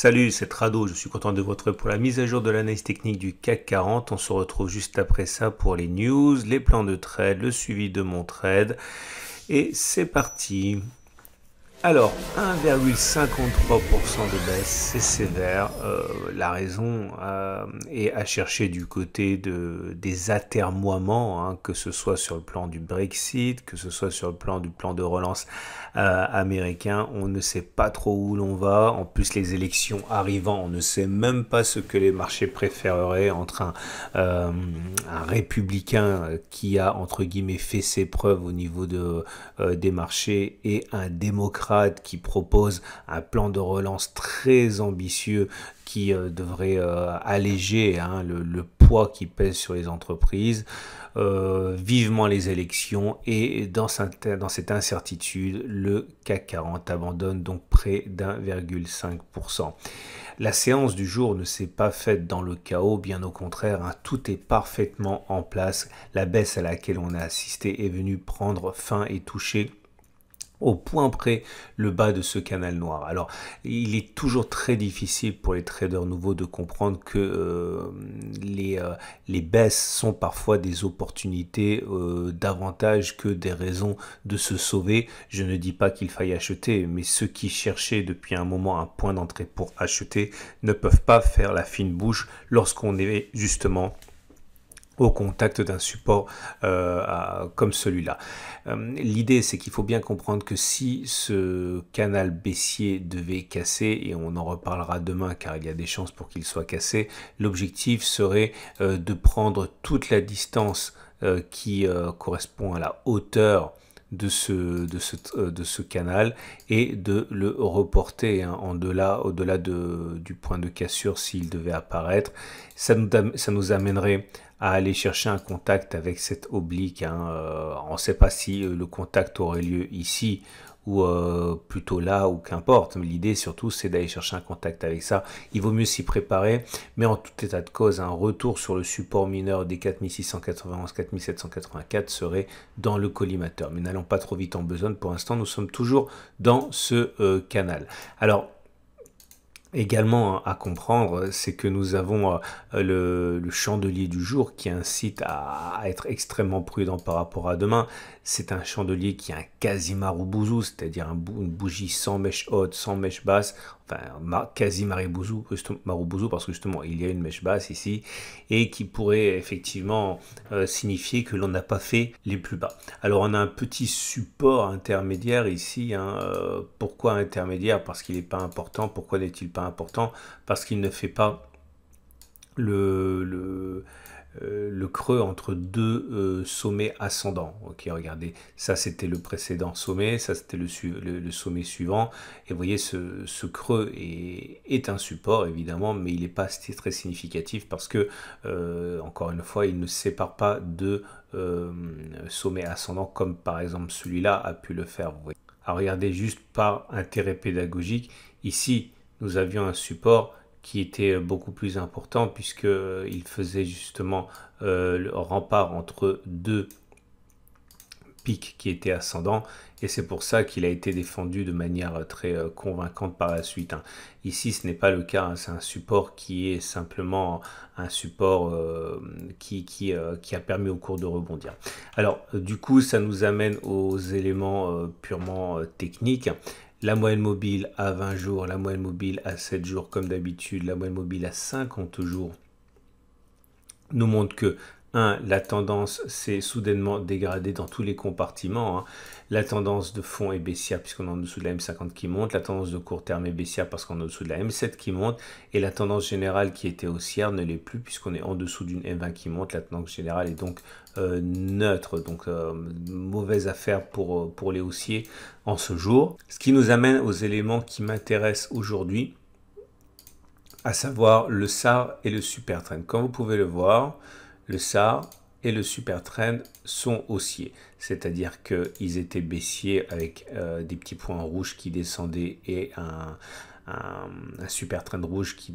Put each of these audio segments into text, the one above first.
Salut, c'est Trado, je suis content de vous retrouver pour la mise à jour de l'analyse technique du CAC 40. On se retrouve juste après ça pour les news, les plans de trade, le suivi de mon trade. Et c'est parti alors, 1,53% de baisse, c'est sévère. Euh, la raison euh, est à chercher du côté de, des atermoiements, hein, que ce soit sur le plan du Brexit, que ce soit sur le plan du plan de relance euh, américain. On ne sait pas trop où l'on va. En plus, les élections arrivant, on ne sait même pas ce que les marchés préféreraient entre un, un républicain qui a, entre guillemets, fait ses preuves au niveau de, des marchés et un démocrate qui propose un plan de relance très ambitieux qui euh, devrait euh, alléger hein, le, poids qui pèse sur les entreprises, euh, vivement les élections et dans, cette, incertitude, le CAC 40 abandonne donc près d'1,5%. La séance du jour ne s'est pas faite dans le chaos, bien au contraire, hein, tout est parfaitement en place. La baisse à laquelle on a assisté est venue prendre fin et toucher au point près le bas de ce canal noir. Alors, il est toujours très difficile pour les traders nouveaux de comprendre que euh, les, euh, les baisses sont parfois des opportunités euh, davantage que des raisons de se sauver. Je ne dis pas qu'il faille acheter, mais ceux qui cherchaient depuis un moment un point d'entrée pour acheter ne peuvent pas faire la fine bouche lorsqu'on est justement au contact d'un support euh, comme celui-là. Euh, l'idée, c'est qu'il faut bien comprendre que si ce canal baissier devait casser, et on en reparlera demain car il y a des chances pour qu'il soit cassé, l'objectif serait euh, de prendre toute la distance qui correspond à la hauteur euh, de ce, canal et de le reporter hein, en delà, au-delà du point de cassure s'il devait apparaître. Ça nous, amènerait à aller chercher un contact avec cette oblique. Hein, euh, on ne sait pas si euh, le contact aurait lieu ici ou euh, plutôt là, ou qu'importe. L'idée surtout, c'est d'aller chercher un contact avec ça. Il vaut mieux s'y préparer, mais en tout état de cause, un retour sur le support mineur des 4691-4784 serait dans le collimateur. Mais n'allons pas trop vite en besoin, Pour l'instant, nous sommes toujours dans ce euh, canal. Alors, Également hein, à comprendre, c'est que nous avons euh, le, chandelier du jour qui incite à être extrêmement prudent par rapport à demain. C'est un chandelier qui a un maroubouzou, c'est-à-dire une bougie sans mèche haute, sans mèche basse, enfin quasi maroubouzou parce que justement il y a une mèche basse ici, et qui pourrait effectivement euh, signifier que l'on n'a pas fait les plus bas. Alors on a un petit support intermédiaire ici, hein, euh, pourquoi intermédiaire Parce qu'il n'est pas important, pourquoi n'est-il pas important Parce qu'il ne fait pas le, le euh, le creux entre deux euh, sommets ascendants. Ok, regardez, ça c'était le précédent sommet, ça c'était le, sommet suivant. Et voyez, ce, creux est, est, un support évidemment, mais il n'est pas très significatif parce que, euh, encore une fois, il ne sépare pas deux sommets ascendants comme par exemple celui-là a pu le faire. Vous Alors regardez, juste par intérêt pédagogique, ici nous avions un support qui était euh, beaucoup plus important puisque euh, il faisait justement euh, le rempart entre deux pics qui étaient ascendants et c'est pour ça qu'il a été défendu de manière très convaincante par la suite. Hein. Ici, ce n'est pas le cas, hein, c'est un support qui est simplement un support qui, qui, qui, a permis au cours de rebondir. Alors, du coup, ça nous amène aux éléments purement techniques. La moyenne mobile à 20 jours, la moyenne mobile à 7 jours comme d'habitude, la moyenne mobile à 50 jours nous montre que 1. La tendance s'est soudainement dégradée dans tous les compartiments. Hein. La tendance de fond est baissière puisqu'on est en dessous de la M50 qui monte. La tendance de court terme est baissière parce qu'on est en dessous de la M7 qui monte. Et la tendance générale qui était haussière ne l'est plus puisqu'on est en dessous d'une M20 qui monte. La tendance générale est donc euh, neutre. Donc euh, mauvaise affaire pour, euh, pour les haussiers en ce jour. Ce qui nous amène aux éléments qui m'intéressent aujourd'hui à savoir le SAR et le Supertrend. Comme vous pouvez le voir, le SAR et le super trend sont haussiers, c'est-à-dire qu'ils étaient baissiers avec euh, des petits points rouges qui descendaient et un, super trend rouge qui,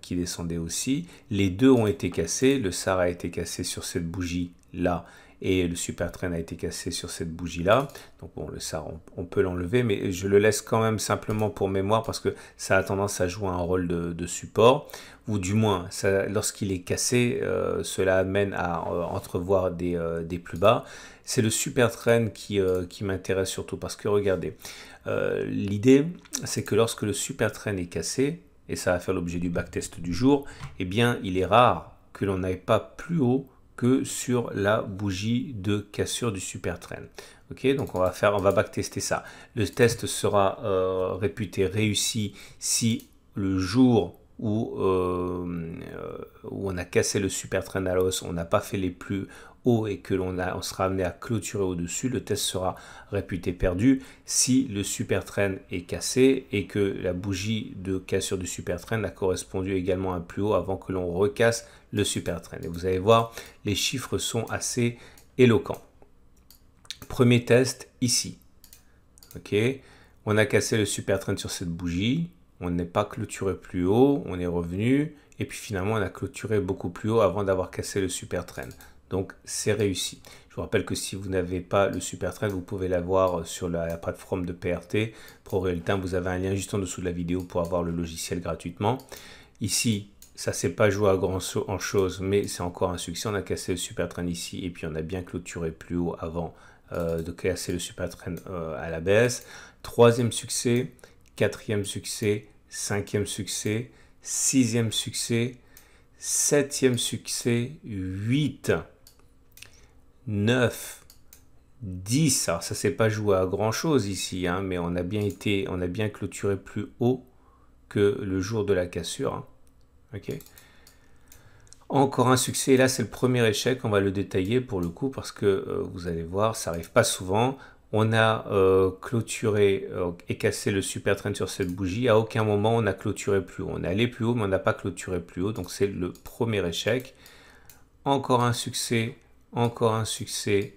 qui descendait aussi. Les deux ont été cassés, le SAR a été cassé sur cette bougie là et le super train a été cassé sur cette bougie là donc bon ça on, peut l'enlever mais je le laisse quand même simplement pour mémoire parce que ça a tendance à jouer un rôle de, support ou du moins lorsqu'il est cassé euh, cela amène à euh, entrevoir des, euh, des, plus bas c'est le super train qui, qui m'intéresse surtout parce que regardez l'idée c'est que lorsque le super train est cassé et ça va faire l'objet du backtest du jour eh bien il est rare que l'on n'aille pas plus haut que sur la bougie de cassure du Super Ok, donc on va faire, on va backtester ça. Le test sera euh, réputé réussi si le jour où, euh, euh, où on a cassé le Super Train à l'os, on n'a pas fait les plus, et que l'on on sera amené à clôturer au-dessus, le test sera réputé perdu. Si le supertrain est cassé et que la bougie de cassure du supertrain a correspondu également à plus haut avant que l'on recasse le supertrain. Et vous allez voir, les chiffres sont assez éloquents. Premier test ici. Ok, on a cassé le supertrain sur cette bougie. On n'est pas clôturé plus haut, on est revenu, et puis finalement on a clôturé beaucoup plus haut avant d'avoir cassé le supertrain. Donc c'est réussi. Je vous rappelle que si vous n'avez pas le super vous pouvez l'avoir euh, sur la plateforme de PRT. RealTime. vous avez un lien juste en dessous de la vidéo pour avoir le logiciel gratuitement. Ici, ça s'est pas joué à grand saut en chose, mais c'est encore un succès. On a cassé le super train ici et puis on a bien clôturé plus haut avant euh, de casser le super euh, à la baisse. Troisième succès, quatrième succès, cinquième succès, sixième succès, septième succès, huit. 9, 10. Alors ça s'est pas joué à grand chose ici, hein, mais on a bien été, on a bien clôturé plus haut que le jour de la cassure. Hein. Ok. Encore un succès, là c'est le premier échec, on va le détailler pour le coup parce que euh, vous allez voir, ça arrive pas souvent. On a euh, clôturé euh, et cassé le super Train sur cette bougie. À aucun moment on a clôturé plus haut. On est allé plus haut, mais on n'a pas clôturé plus haut. Donc c'est le premier échec. Encore un succès encore un succès,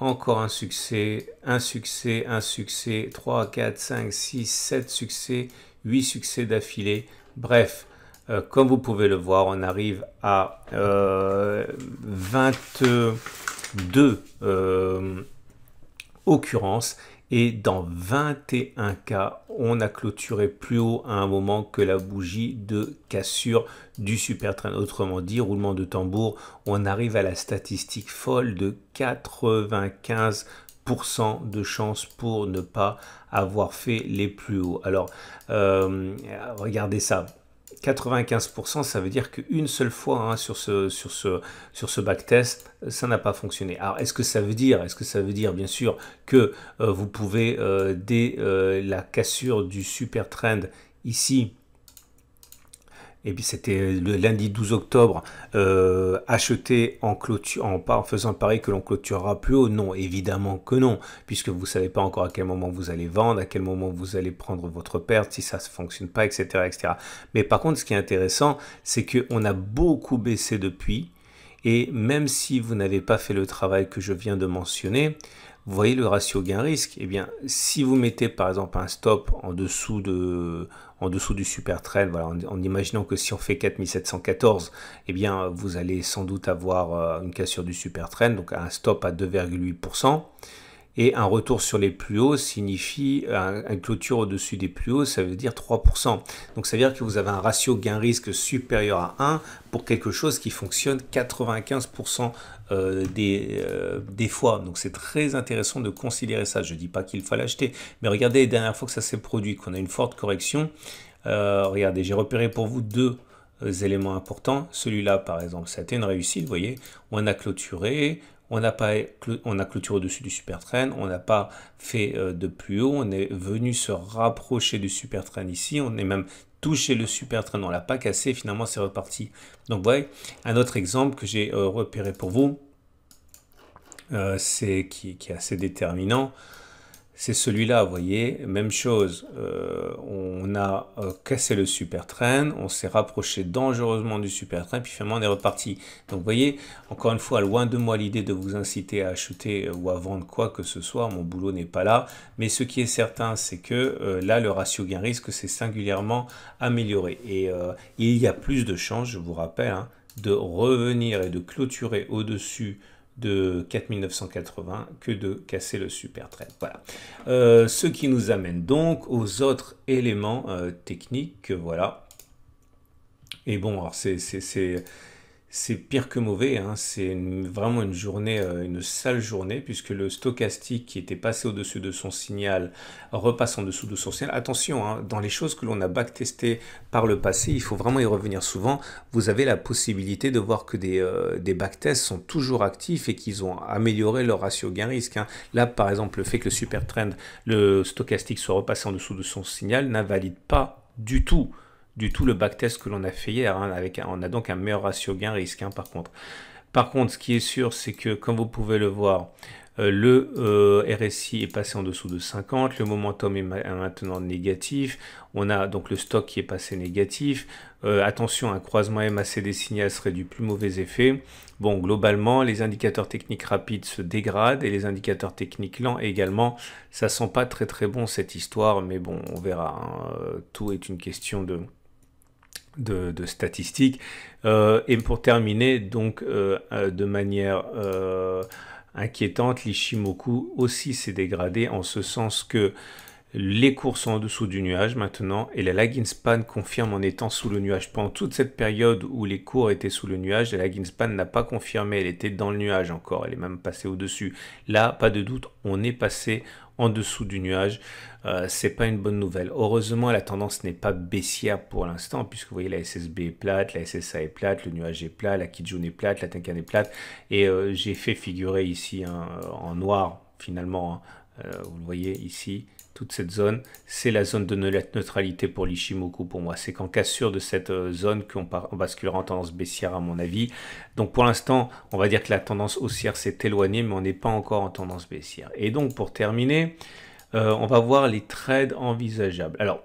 encore un succès, un succès, un succès, 3, 4, 5, 6, 7 succès, 8 succès d'affilée. Bref, euh, comme vous pouvez le voir, on arrive à 22 euh, euh, occurrences et dans 21 cas, on a clôturé plus haut à un moment que la bougie de cassure du super train. Autrement dit, roulement de tambour, on arrive à la statistique folle de 95 de chance pour ne pas avoir fait les plus hauts. Alors, euh, regardez ça. 95%, ça veut dire qu'une seule fois hein, sur ce, sur ce, sur ce backtest, ça n'a pas fonctionné. Alors, est-ce que ça veut dire, est-ce que ça veut dire, bien sûr, que euh, vous pouvez, euh, dès euh, la cassure du super trend ici, et puis c'était le lundi 12 octobre, acheter euh, acheté en, clôture, en, faisant pareil que l'on clôturera plus haut Non, évidemment que non, puisque vous ne savez pas encore à quel moment vous allez vendre, à quel moment vous allez prendre votre perte, si ça ne fonctionne pas, etc., etc. Mais par contre, ce qui est intéressant, c'est qu'on a beaucoup baissé depuis, et même si vous n'avez pas fait le travail que je viens de mentionner, vous voyez le ratio gain-risque. Eh bien, si vous mettez par exemple un stop en dessous, de, en dessous du super trend, en, imaginant que si on fait 4714, eh bien, vous allez sans doute avoir euh, une cassure du super trend, donc un stop à 2,8%. Et un retour sur les plus hauts signifie une clôture au-dessus des plus hauts, ça veut dire 3%. Donc ça veut dire que vous avez un ratio gain-risque supérieur à 1 pour quelque chose qui fonctionne 95% euh, des, euh, des fois. Donc c'est très intéressant de considérer ça. Je ne dis pas qu'il faut l'acheter, mais regardez les dernières fois que ça s'est produit, qu'on a une forte correction. Euh, regardez, j'ai repéré pour vous deux éléments importants. Celui-là, par exemple, ça a été une réussite, vous voyez. On a clôturé, on n'a pas on a clôturé au-dessus du super train, on n'a pas fait euh, de plus haut, on est venu se rapprocher du super train ici, on est même touché le super train, on l'a pas cassé, finalement c'est reparti. Donc voyez, un autre exemple que j'ai euh, repéré pour vous, euh, c'est qui, est assez déterminant c'est celui-là, vous voyez, même chose, euh, on a euh, cassé le super train, on s'est rapproché dangereusement du super train, puis finalement on est reparti. Donc vous voyez, encore une fois, loin de moi l'idée de vous inciter à acheter euh, ou à vendre quoi que ce soit, mon boulot n'est pas là, mais ce qui est certain, c'est que là, le ratio gain-risque s'est singulièrement amélioré. Et il y a plus de chances, je vous rappelle, hein, de revenir et de clôturer au-dessus de 4980 que de casser le super trade. Voilà. Euh, ce qui nous amène donc aux autres éléments euh, techniques. Voilà. Et bon, alors c'est c'est pire que mauvais. Hein. C'est vraiment une journée, euh, une sale journée, puisque le stochastique qui était passé au-dessus de son signal repasse en dessous de son signal. Attention, hein, dans les choses que l'on a backtestées par le passé, il faut vraiment y revenir souvent. Vous avez la possibilité de voir que des, euh, backtests sont toujours actifs et qu'ils ont amélioré leur ratio gain-risque. Hein. Là, par exemple, le fait que le super trend, le stochastique soit repassé en dessous de son signal, n'invalide pas du tout du tout le backtest que l'on a fait hier. Hein, avec on a donc un meilleur ratio gain-risque hein, par contre. Par contre, ce qui est sûr, c'est que comme vous pouvez le voir, euh, le euh, RSI est passé en dessous de 50, le momentum est maintenant négatif, on a donc le stock qui est passé négatif. Euh, attention, un croisement MACD des serait du plus mauvais effet. Bon, globalement, les indicateurs techniques rapides se dégradent et les indicateurs techniques lents également. Ça sent pas très très bon cette histoire, mais bon, on verra. Hein. Tout est une question de, de, statistiques. Euh, et pour terminer, donc euh, euh, de manière inquiétante, l'Ishimoku aussi s'est dégradé en ce sens que les cours sont en dessous du nuage maintenant et la lagging span confirme en étant sous le nuage. Pendant toute cette période où les cours étaient sous le nuage, la lagging span n'a pas confirmé, elle était dans le nuage encore, elle est même passée au-dessus. Là, pas de doute, on est passé en dessous du nuage. ce euh, c'est pas une bonne nouvelle. Heureusement, la tendance n'est pas baissière pour l'instant, puisque vous voyez, la SSB est plate, la SSA est plate, le nuage est plat, la Kijun est plate, la Tenkan est plate. Et euh, j'ai fait figurer ici hein, en noir, finalement, hein. euh, vous le voyez ici, toute cette zone, c'est la zone de neutralité pour l'Ishimoku pour moi. C'est qu'en cassure de cette euh, zone qu'on basculera en tendance baissière à mon avis. Donc pour l'instant, on va dire que la tendance haussière s'est éloignée, mais on n'est pas encore en tendance baissière. Et donc pour terminer, euh, on va voir les trades envisageables. Alors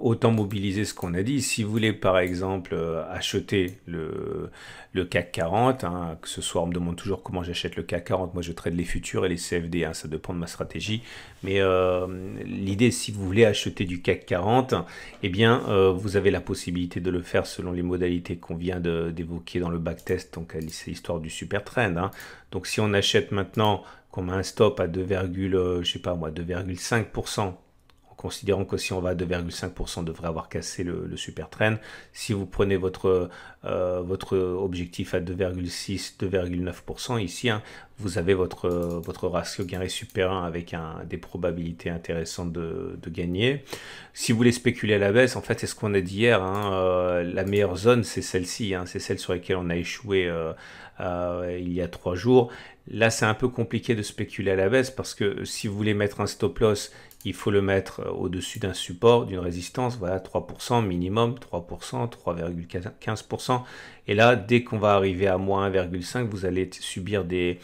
autant mobiliser ce qu'on a dit. Si vous voulez, par exemple, euh, acheter le, CAC 40, hein, que ce soit, on me demande toujours comment j'achète le CAC 40. Moi, je trade les futurs et les CFD, hein, ça dépend de ma stratégie. Mais euh, l'idée, si vous voulez acheter du CAC 40, eh bien, euh, vous avez la possibilité de le faire selon les modalités qu'on vient d'évoquer dans le backtest. Donc, c'est l'histoire du super trend. Hein. Donc, si on achète maintenant, qu'on a un stop à 2, je sais pas moi, 2,5% considérant que si on va à 2,5%, on devrait avoir cassé le, super trend. Si vous prenez votre, euh, votre objectif à 2,6, 2,9%, ici, hein, vous avez votre, votre ratio gagné super avec des probabilités intéressantes de, gagner. Si vous voulez spéculer à la baisse, en fait, c'est ce qu'on a dit hier. Hein, euh, la meilleure zone, c'est celle-ci. Hein, c'est celle sur laquelle on a échoué euh, il y a trois jours. Là, c'est un peu compliqué de spéculer à la baisse parce que si vous voulez mettre un stop loss, il faut le mettre euh, au-dessus d'un support, d'une résistance, voilà 3% minimum, 3%, 3,15%. Et là, dès qu'on va arriver à moins 1,5, vous allez subir des,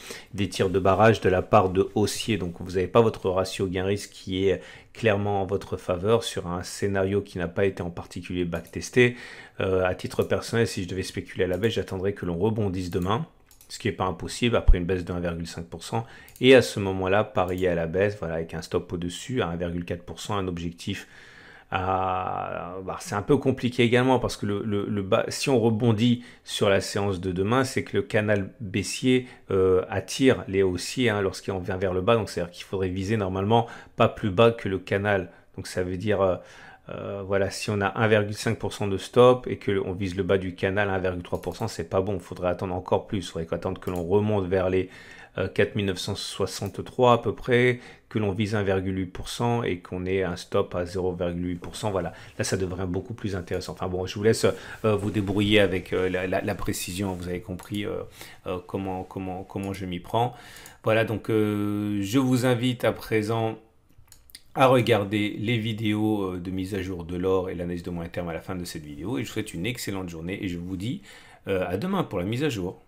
tirs de barrage de la part de haussiers. Donc vous n'avez pas votre ratio gain-risque qui est clairement en votre faveur sur un scénario qui n'a pas été en particulier backtesté. testé euh, à titre personnel, si je devais spéculer à la baisse, j'attendrais que l'on rebondisse demain ce qui n'est pas impossible après une baisse de 1,5%. Et à ce moment-là, parier à la baisse, voilà, avec un stop au-dessus à 1,4%, un objectif bah, c'est un peu compliqué également parce que si on rebondit sur la séance de demain, c'est que le canal baissier euh, attire les haussiers hein, lorsqu'on vient vers le bas. Donc c'est-à-dire qu'il faudrait viser normalement pas plus bas que le canal. Donc ça veut dire... Euh, euh, voilà, si on a 1,5% de stop et que on vise le bas du canal 1,3%, c'est pas bon. Il faudrait attendre encore plus. Il faudrait attendre que l'on remonte vers les 4963 euh, à peu près, que l'on vise 1,8% et qu'on ait un stop à 0,8%. Voilà, là ça devrait être beaucoup plus intéressant. Enfin bon, je vous laisse euh, vous débrouiller avec la, précision, vous avez compris comment, comment, comment je m'y prends. Voilà, donc je vous invite à présent à regarder les vidéos euh, de mise à jour de l'or et l'analyse de moyen terme à la fin de cette vidéo. Et je vous souhaite une excellente journée et je vous dis euh, à demain pour la mise à jour.